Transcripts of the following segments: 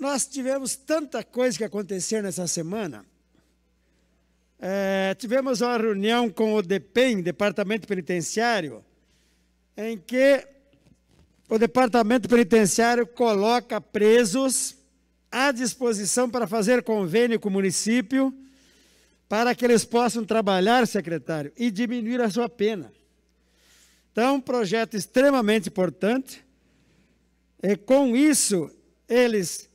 Nós tivemos tanta coisa que aconteceu nessa semana. É, tivemos uma reunião com o DEPEN, Departamento Penitenciário, em que o Departamento Penitenciário coloca presos à disposição para fazer convênio com o município, para que eles possam trabalhar, secretário, e diminuir a sua pena. Então, um projeto extremamente importante. E com isso, eles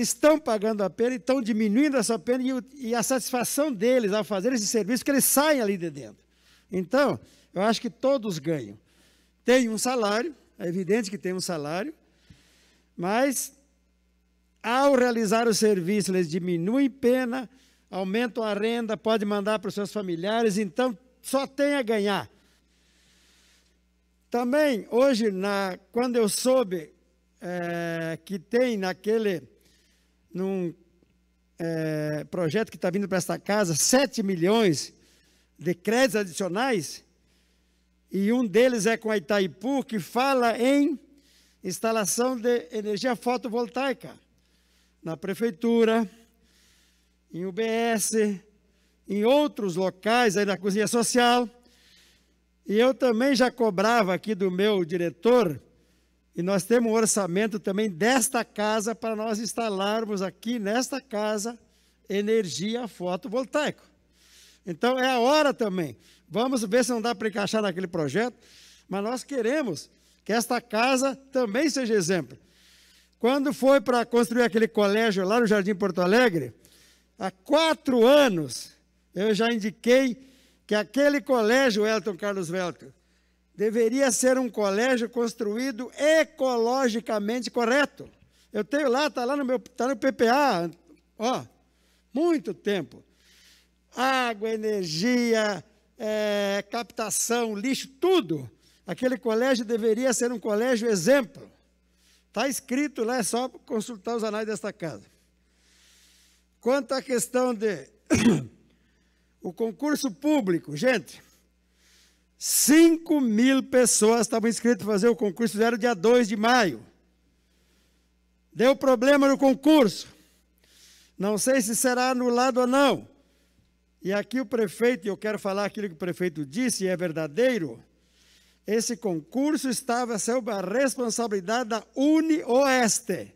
estão pagando a pena e estão diminuindo essa pena e, e a satisfação deles ao fazer esse serviço, que eles saem ali de dentro. Então, eu acho que todos ganham. Tem um salário, é evidente que tem um salário, mas ao realizar o serviço, eles diminuem pena, aumentam a renda, pode mandar para os seus familiares, então só tem a ganhar. Também, hoje, na, quando eu soube é, que tem naquele num é, projeto que está vindo para esta casa, 7 milhões de créditos adicionais, e um deles é com a Itaipu, que fala em instalação de energia fotovoltaica na prefeitura, em UBS, em outros locais aí na cozinha social. E eu também já cobrava aqui do meu diretor e nós temos um orçamento também desta casa para nós instalarmos aqui nesta casa energia fotovoltaica. Então é a hora também. Vamos ver se não dá para encaixar naquele projeto, mas nós queremos que esta casa também seja exemplo. Quando foi para construir aquele colégio lá no Jardim Porto Alegre, há quatro anos eu já indiquei que aquele colégio, Elton Carlos Velto, deveria ser um colégio construído ecologicamente correto. Eu tenho lá, está lá no meu, tá no PPA, ó, muito tempo. Água, energia, é, captação, lixo, tudo. Aquele colégio deveria ser um colégio exemplo. Está escrito lá, é só consultar os anais desta casa. Quanto à questão de o concurso público, gente, 5 mil pessoas estavam inscritas para fazer o concurso, era dia 2 de maio. Deu problema no concurso. Não sei se será anulado ou não. E aqui o prefeito, eu quero falar aquilo que o prefeito disse, e é verdadeiro. Esse concurso estava sob a responsabilidade da UniOeste.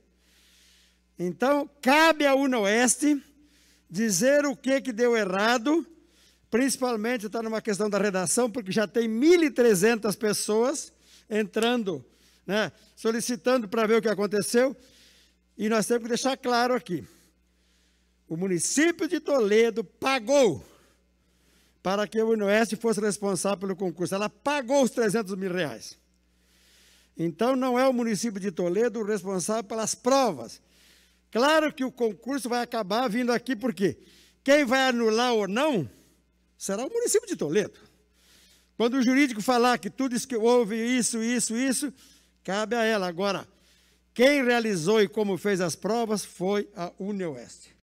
Então, cabe à UniOeste dizer o que, que deu errado Principalmente está numa questão da redação, porque já tem 1.300 pessoas entrando, né, solicitando para ver o que aconteceu. E nós temos que deixar claro aqui: o município de Toledo pagou para que o Unoeste fosse responsável pelo concurso. Ela pagou os 300 mil reais. Então, não é o município de Toledo o responsável pelas provas. Claro que o concurso vai acabar vindo aqui, porque quem vai anular ou não será o município de Toledo. Quando o jurídico falar que tudo isso que houve, isso, isso, isso, cabe a ela. Agora, quem realizou e como fez as provas foi a Oeste.